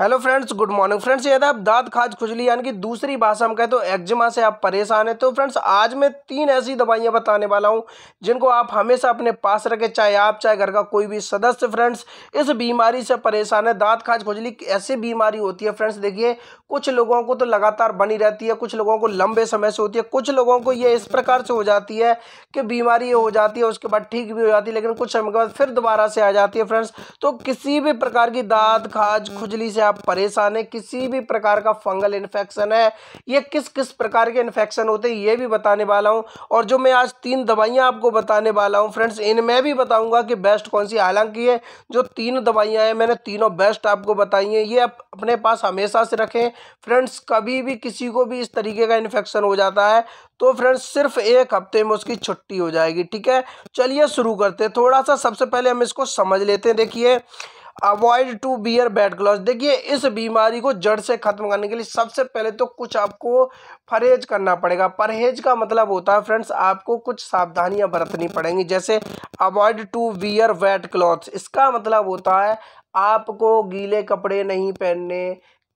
hello friends good morning friends यदि आप दाद खाज खुजली यानी कि दूसरी भाषा में कहें तो एक्जिमा से आप परेशान हैं तो फ्रेंड्स आज मैं तीन ऐसी दवाइयां बताने वाला हूं जिनको आप हमेशा अपने पास रखें चाहे आप चाहे घर का कोई भी सदस्य फ्रेंड्स इस बीमारी से परेशान है दाद खाज खुजली ऐसी बीमारी होती है फ्रेंड्स देखिए कुछ लोगों को तो लगातार बनी रहती है कुछ लोगों को लंबे समय से होती है कुछ लोगों को ये इस प्रकार से हो जाती है कि बीमारी हो जाती है उसके बाद ठीक भी हो जाती है लेकिन कुछ समय के बाद फिर दोबारा से आ जाती है फ्रेंड्स तो किसी भी प्रकार की दाद खाज खुजली से आप परेशान है किसी भी प्रकार का फंगल इन्फेक्शन है ये किस किस प्रकार के इन्फेक्शन होते हैं ये भी बताने वाला हूँ और जो मैं आज तीन दवाइयाँ आपको बताने वाला हूँ फ्रेंड्स इनमें भी बताऊँगा कि बेस्ट कौन सी हालांकि ये जो तीन दवाइयाँ हैं मैंने तीनों बेस्ट आपको बताई हैं ये आप अपने पास हमेशा से रखें फ्रेंड्स कभी भी किसी को भी इस तरीके का इन्फेक्शन हो जाता है तो फ्रेंड्स सिर्फ एक हफ्ते में उसकी छुट्टी हो जाएगी ठीक है चलिए शुरू करते हैं थोड़ा सा सबसे पहले हम इसको समझ लेते हैं देखिए avoid to wear bad cloth देखिए इस बीमारी को जड़ से ख़त्म करने के लिए सबसे पहले तो कुछ आपको परहेज करना पड़ेगा परहेज का मतलब होता है फ्रेंड्स आपको कुछ सावधानियां बरतनी पड़ेंगी जैसे avoid to wear wet clothes इसका मतलब होता है आपको गीले कपड़े नहीं पहनने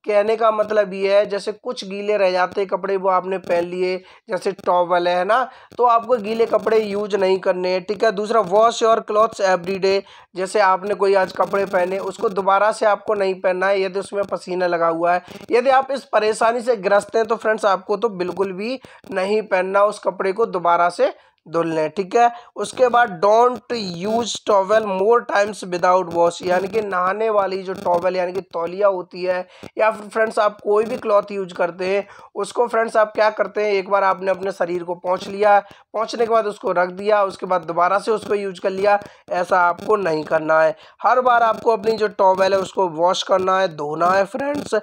कहने का मतलब ये है जैसे कुछ गीले रह जाते कपड़े वो आपने पहन लिए जैसे टॉवल है ना तो आपको गीले कपड़े यूज नहीं करने हैं ठीक है दूसरा वॉश योर क्लॉथ्स एवरीडे जैसे आपने कोई आज कपड़े पहने उसको दोबारा से आपको नहीं पहनना है यदि उसमें पसीना लगा हुआ है यदि आप इस परेशानी से ग्रस्त हैं तो फ्रेंड्स आपको तो बिल्कुल भी नहीं पहनना उस कपड़े को दोबारा से धुल लें ठीक है उसके बाद don't use towel more times without wash यानी कि नहाने वाली जो टॉवल यानी कि तौलिया होती है या फिर फ्रेंड्स आप कोई भी क्लॉथ यूज करते हैं उसको फ्रेंड्स आप क्या करते हैं एक बार आपने अपने शरीर को पहुँच लिया पहुँचने के बाद उसको रख दिया उसके बाद दोबारा से उसको यूज कर लिया ऐसा आपको नहीं करना है हर बार आपको अपनी जो टॉवल है उसको वॉश करना है धोना है फ्रेंड्स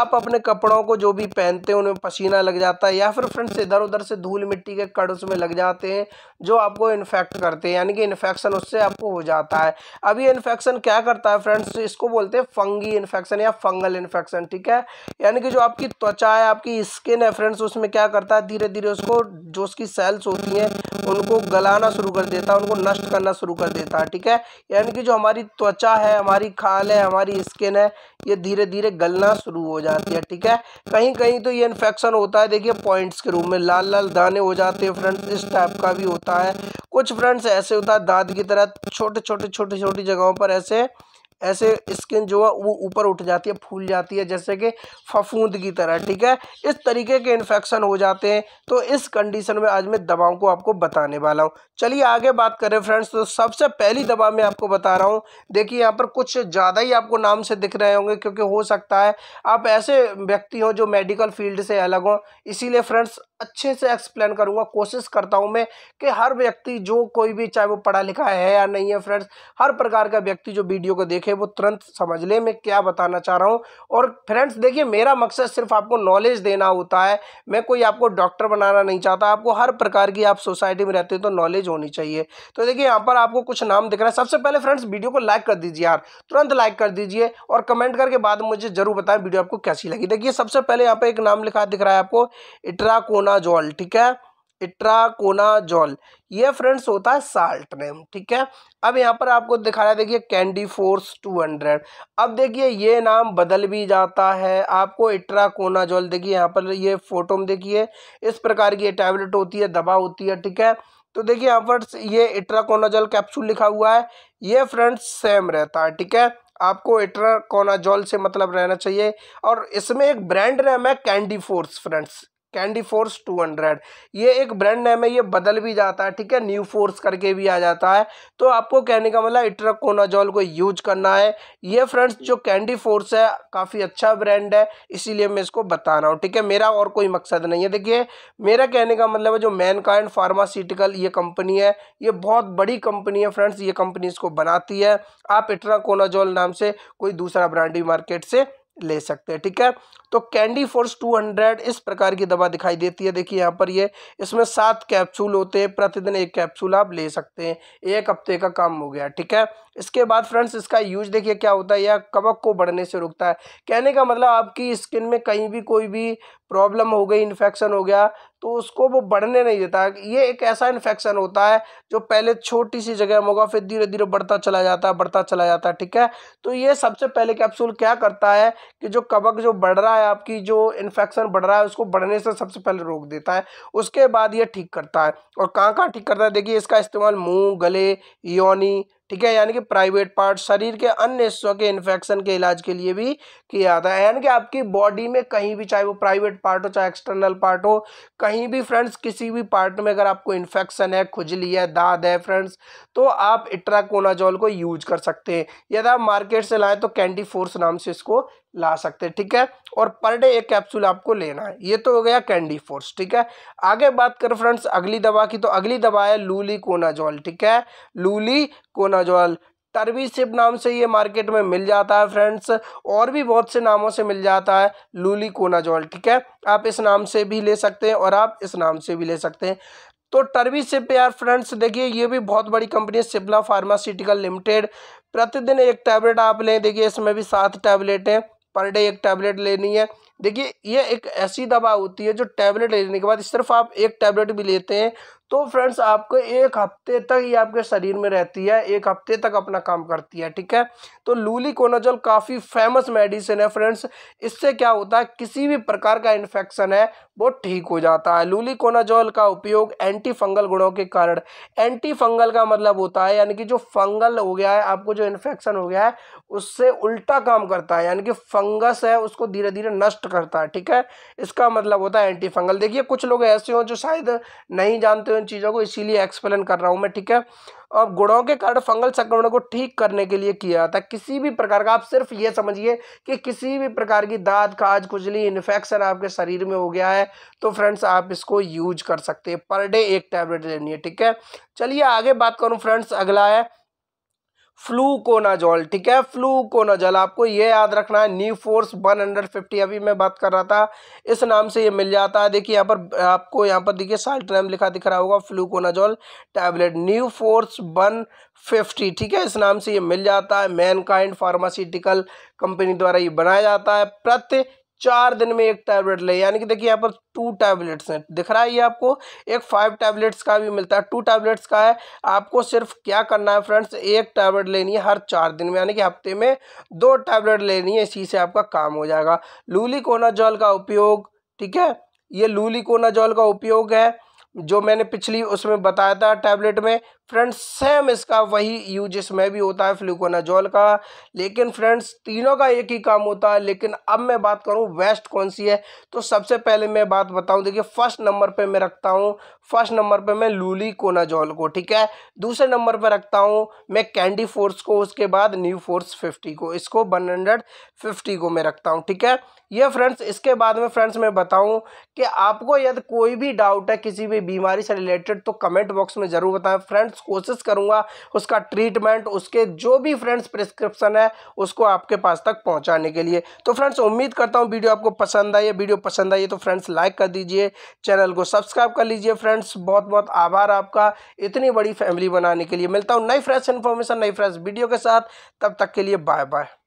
आप अपने कपड़ों को जो भी पहनते हैं उनमें पसीना लग जाता है या फिर फ्रेंड्स इधर उधर से धूल मिट्टी के कड़ उसमें लग जाते हैं जो आपको इन्फेक्ट करते हैं यानी कि इन्फेक्शन उससे आपको हो जाता है अब ये इन्फेक्शन क्या करता है फ्रेंड्स इसको बोलते हैं फंगी इन्फेक्शन या फंगल इन्फेक्शन ठीक है यानी कि जो आपकी त्वचा है आपकी स्किन है फ्रेंड्स उसमें क्या करता है धीरे धीरे उसको जो उसकी सेल्स होती हैं उनको गलाना शुरू कर देता है उनको नष्ट करना शुरू कर देता है ठीक है यानी कि जो हमारी त्वचा है हमारी खाल है हमारी स्किन है ये धीरे धीरे गलना शुरू हो जाती है ठीक है कहीं कहीं तो ये इन्फेक्शन होता है देखिए पॉइंट्स के रूप में लाल लाल दाने हो जाते हैं फ्रेंड्स इस टाइप का का भी होता है कुछ फ्रेंड्स ऐसे होता है दाद की तरह छोटे छोटे छोटी छोटी जगहों पर ऐसे ऐसे स्किन जो है वो ऊपर उठ जाती है फूल जाती है जैसे कि फफूंद की तरह ठीक है इस तरीके के इन्फेक्शन हो जाते हैं तो इस कंडीशन में आज मैं दवाओं को आपको बताने वाला हूँ चलिए आगे बात करें फ्रेंड्स तो सबसे पहली दवा मैं आपको बता रहा हूँ देखिए यहाँ पर कुछ ज़्यादा ही आपको नाम से दिख रहे होंगे क्योंकि हो सकता है आप ऐसे व्यक्ति हों जो मेडिकल फील्ड से अलग हों इसीलिए फ्रेंड्स अच्छे से एक्सप्लेन करूँगा कोशिश करता हूँ मैं कि हर व्यक्ति जो कोई भी चाहे वो पढ़ा लिखा है या नहीं है फ्रेंड्स हर प्रकार का व्यक्ति जो वीडियो को देखे थे वो तुरंत समझ ले मैं क्या बताना चाह रहा हूँ और फ्रेंड्स देखिए मेरा मकसद सिर्फ आपको नॉलेज देना होता है मैं कोई आपको डॉक्टर बनाना नहीं चाहता आपको हर प्रकार की आप सोसाइटी में रहते हो तो नॉलेज होनी चाहिए तो देखिए यहाँ पर आपको कुछ नाम दिख रहा है सबसे पहले फ्रेंड्स वीडियो को लाइक कर दीजिए यार तुरंत लाइक कर दीजिए और कमेंट करके बाद मुझे जरूर बताएं वीडियो आपको कैसी लगी देखिए सबसे पहले यहाँ पर एक नाम लिखा दिख रहा है आपको जॉल ठीक है इट्राकोनाजोल ये फ्रेंड्स होता है साल्ट नेम ठीक है अब यहाँ पर आपको दिखा रहा है देखिए कैंडी फोर्स टू हंड्रेड अब देखिए ये नाम बदल भी जाता है आपको इट्राकोनाजोल देखिए यहाँ पर ये फोटो में देखिए इस प्रकार की ये टैबलेट होती है दवा होती है ठीक है तो देखिए यहाँ पर ये इट्राकोनाजोल कैप्सूल लिखा हुआ है ये फ्रेंड्स सेम रहता है ठीक है आपको इट्राकोनाजोल से मतलब रहना चाहिए और इसमें एक ब्रांड नेम है candy force friends candy force two hundred ये एक ब्रांड नेम है ये बदल भी जाता है ठीक है न्यू फोर्स करके भी आ जाता है तो आपको कहने का मतलब इट्राकोनाजोल को यूज करना है ये फ्रेंड्स जो कैंडी फोर्स है काफ़ी अच्छा ब्रांड है इसीलिए मैं इसको बता रहा हूँ ठीक है मेरा और कोई मकसद नहीं है देखिए मेरा कहने का मतलब है जो मैनकाइंड फार्मास्यूटिकल ये कंपनी है ये बहुत बड़ी कंपनी है फ्रेंड्स ये कंपनी इसको बनाती है आप इट्राकोनाजोल नाम से कोई दूसरा ब्रांड भी मार्केट से ले सकते हैं ठीक है तो कैंडी फोर्स 200 इस प्रकार की दवा दिखाई देती है देखिए यहाँ पर ये इसमें सात कैप्सूल होते हैं प्रतिदिन एक कैप्सूल आप ले सकते हैं एक हफ्ते का काम हो गया ठीक है इसके बाद फ्रेंड्स इसका यूज देखिए क्या होता है यह कवक को बढ़ने से रुकता है कहने का मतलब आपकी स्किन में कहीं भी कोई भी प्रॉब्लम हो गई इन्फेक्शन हो गया तो उसको वो बढ़ने नहीं देता ये एक ऐसा इन्फेक्शन होता है जो पहले छोटी सी जगह में होगा फिर धीरे धीरे बढ़ता चला जाता है बढ़ता चला जाता है ठीक है तो ये सबसे पहले कैप्सूल क्या करता है कि जो कवक जो बढ़ रहा है आपकी जो इन्फेक्शन बढ़ रहा है उसको बढ़ने से सबसे पहले रोक देता है उसके बाद ये ठीक करता है और कहाँ कहाँ ठीक करता है देखिए इसका इस्तेमाल मुँह गले योनी ठीक है यानी कि प्राइवेट पार्ट शरीर के अन्य हिस्सों के इन्फेक्शन के इलाज के लिए भी किया जाता है यानी कि आपकी बॉडी में कहीं भी चाहे वो प्राइवेट पार्ट हो चाहे एक्सटर्नल पार्ट हो कहीं भी फ्रेंड्स किसी भी पार्ट में अगर आपको इन्फेक्शन है खुजली है दाद है फ्रेंड्स तो आप इट्राकोनाजोल को यूज कर सकते हैं यदि आप मार्केट से लाएँ तो कैंडी फोर्स नाम से इसको ला सकते हैं ठीक है और पर डे एक कैप्सूल आपको लेना है ये तो हो गया कैंडी फोर्स ठीक है आगे बात करें फ्रेंड्स अगली दवा की तो अगली दवा है लूली कोनाजॉल ठीक है लूली टर्वी टर्बीसिप नाम से ये मार्केट में मिल जाता है फ्रेंड्स और भी बहुत से नामों से मिल जाता है लूली कोनाजॉल ठीक है आप इस नाम से भी ले सकते हैं और आप इस नाम से भी ले सकते हैं तो टर्वी सिप यार फ्रेंड्स देखिए ये भी बहुत बड़ी कंपनी है सिप्ला फार्मास्यूटिकल लिमिटेड प्रतिदिन एक टैबलेट आप लें देखिए इसमें भी सात टैबलेट हैं पर डे एक टैबलेट लेनी है देखिए ये एक ऐसी दवा होती है जो टैबलेट लेने के बाद सिर्फ आप एक टैबलेट भी लेते हैं तो फ्रेंड्स आपको एक हफ्ते तक ये आपके शरीर में रहती है एक हफ्ते तक अपना काम करती है ठीक है तो लूली कोनाजोल काफ़ी फेमस मेडिसिन है फ्रेंड्स इससे क्या होता है किसी भी प्रकार का इन्फेक्शन है वो ठीक हो जाता है लूलिकोनाजोल का उपयोग एंटी फंगल गुणों के कारण एंटी फंगल का मतलब होता है यानी कि जो फंगल हो गया है आपको जो इन्फेक्शन हो गया है उससे उल्टा काम करता है यानी कि फंगस है उसको धीरे धीरे नष्ट करता है ठीक है इसका मतलब होता है एंटी फंगल देखिए कुछ लोग ऐसे हों जो शायद नहीं जानते उन चीज़ों को इसीलिए एक्सप्लेन कर रहा हूँ मैं ठीक है और गुणों के कारण फंगल संक्रमण को ठीक करने के लिए किया जाता है किसी भी प्रकार का आप सिर्फ ये समझिए कि किसी भी प्रकार की दाद खाज खुजली इन्फेक्शन आपके शरीर में हो गया है तो फ्रेंड्स आप इसको यूज कर सकते हैं पर डे एक टैबलेट लेनी है ठीक है चलिए आगे बात करूँ फ्रेंड्स अगला है फ्लू कोनाजॉल ठीक है फ्लू कोनाजॉल आपको ये याद रखना है न्यू फोर्स 150 अभी मैं बात कर रहा था इस नाम से ये मिल जाता है देखिए यहाँ पर आपको यहाँ पर देखिए साल्ट्रैम लिखा दिख रहा होगा fluconazole tablet new force 150 ठीक है इस नाम से ये मिल जाता है मैनकाइंड फार्मास्यूटिकल कंपनी द्वारा ये बनाया जाता है प्रति चार दिन में एक टैबलेट ले यानी कि देखिए यहाँ पर टू टैबलेट्स हैं दिख रहा है ये आपको एक फाइव टैबलेट्स का भी मिलता है टू टैबलेट्स का है आपको सिर्फ क्या करना है फ्रेंड्स एक टैबलेट लेनी है हर चार दिन में यानी कि हफ्ते में दो टैबलेट लेनी है इसी से आपका काम हो जाएगा लूली कोनाजॉल का उपयोग ठीक है ये लूली कोनाजॉल का उपयोग है जो मैंने पिछली उसमें बताया था टैबलेट में फ्रेंड्स सेम इसका वही यूज इसमें भी होता है फ्लूकोनाजोल का लेकिन फ्रेंड्स तीनों का एक ही काम होता है लेकिन अब मैं बात करूं वेस्ट कौन सी है तो सबसे पहले मैं बात बताऊं देखिए फर्स्ट नंबर पे मैं रखता हूं फर्स्ट नंबर पे मैं लूली कोनाजोल को ठीक है दूसरे नंबर पे रखता हूं मैं कैंडी फोर्स को उसके बाद न्यू फोर्स फिफ्टी को इसको वन हंड्रेड फिफ्टी को मैं रखता हूँ ठीक है ये फ्रेंड्स इसके बाद में फ्रेंड्स मैं बताऊँ कि आपको यदि कोई भी डाउट है किसी भी बीमारी से रिलेटेड तो कमेंट बॉक्स में ज़रूर बताएं फ्रेंड्स कोशिश करूँगा उसका ट्रीटमेंट उसके जो भी फ्रेंड्स प्रिस्क्रिप्सन है उसको आपके पास तक पहुँचाने के लिए तो फ्रेंड्स उम्मीद करता हूँ वीडियो आपको पसंद आई है वीडियो पसंद आई है तो फ्रेंड्स लाइक कर दीजिए चैनल को सब्सक्राइब कर लीजिए फ्रेंड्स बहुत बहुत आभार आपका इतनी बड़ी फैमिली बनाने के लिए मिलता हूँ नई फ्रेश इन्फॉर्मेशन नई फ्रेश वीडियो के साथ तब तक के लिए बाय बाय